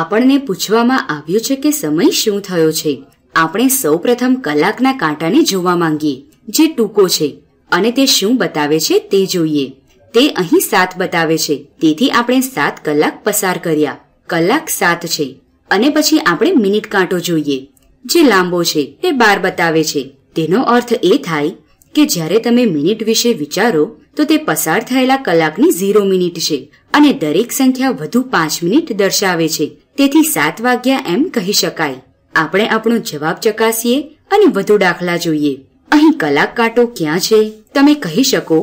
આપણને પૂછવામાં આવ્યું છે કે સમય શું થયો છે આપણે સૌપ્રથમ કલાકના કાંટાને જોવા માંગીએ જે ટૂંકો છે અને તે શું બતાવે છે તે જોઈએ તે અહીં સાત બતાવે છે તેથી આપણે સાત કલાક પસાર કર્યા કલાક સાત છે અને પછી આપણે મિનિટ કાંટો જોઈએ જે લાંબો છે તે બાર બતાવે છે તેનો અર્થ એ થાય કે જ્યારે તમે મિનિટ વિશે વિચારો તો તે પસાર થયેલા કલાકની ઝીરો મિનિટ છે અને દરેક સંખ્યા વધુ પાંચ મિનિટ દર્શાવે છે તેથી સાત વાગ્યા એમ કહી શકાય આપણે આપણો જવાબ ચકાસીએ અને વધુ દાખલા જોઈએ અહીં કલાક કાંટો ક્યાં છે તમે કહી શકો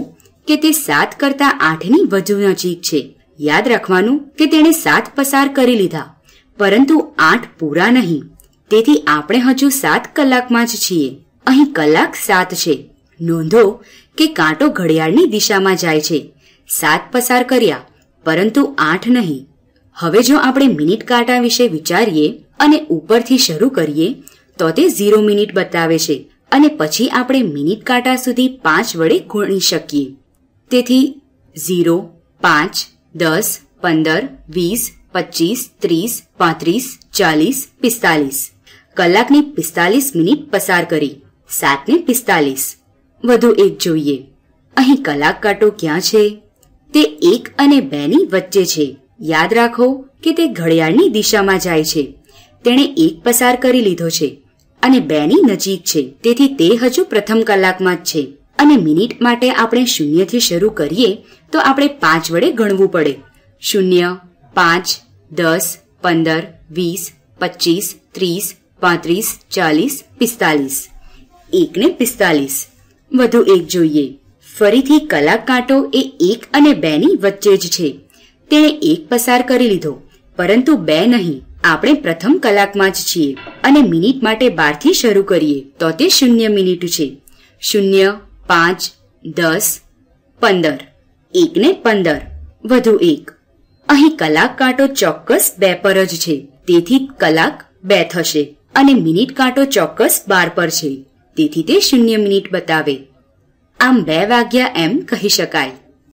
કે તે સાત કરતા આઠની વધુ નજીક છે યાદ રાખવાનું કે તેણે સાત પસાર કરી લીધા પરંતુ આઠ પૂરા નહીં તેથી આપણે હજુ સાત કલાકમાં જ છીએ અહીં કલાક સાત છે નોંધો કે કાંટો ઘડિયાળની દિશામાં જાય છે સાત પસાર કર્યા પરંતુ આઠ નહીં હવે જો આપણે મિનિટ કાંટા વિશે વિચારીએ અને ઉપરથી શરૂ કરીએ તો તે ઝીરો મિનિટ બતાવે છે અને પછી આપણે મિનિટ કાંટા સુધી પાંચ વડે ગુણી શકીએ તેથી ઝીરો પાંચ દસ પંદર વીસ પચીસ ત્રીસ પાંત્રીસ ચાલીસ પિસ્તાલીસ કલાકની પિસ્તાલીસ મિનિટ પસાર કરી સાતને પિસ્તાલીસ વધુ એક જોઈએ અહીં કલાક કાંટો ક્યાં છે તે એક અને બેની વચ્ચે છે યાદ રાખો કે તે ઘડિયાળની દિશામાં જાય છે તેણે એક પસાર કરી લીધો છે અને બેની નજીક છે તેથી તે હજુ પ્રથમ કલાકમાં જ છે અને મિનિટ માટે આપણે શૂન્યથી શરૂ કરીએ તો આપણે પાંચ વડે ગણવું પડે શૂન્ય પાંચ દસ પંદર વીસ પચીસ ત્રીસ પાંત્રીસ ચાલીસ પિસ્તાલીસ એકને પિસ્તાલીસ વધુ એક જોઈએ ફરીથી કલાક કાંટો એ એક અને બેની વચ્ચે જ છે તેણે એક પસાર કરી લીધો પરંતુ બે નહીં આપણે પ્રથમ કલાકમાં જ છીએ અને મિનિટ માટે બારથી શરૂ કરીએ તો તે શૂન્ય મિનિટ છે શૂન્ય પાંચ દસ પંદર એકને પંદર વધુ એક અહીં કલાક કાંટો ચોક્કસ બે પર જ છે તેથી કલાક બે થશે અને મિનિટ કાંટો ચોક્કસ બાર પર છે તેથી તે શૂન્ય મિનિટ બતાવે આમ બે વાગ્યા એમ કહી શકાય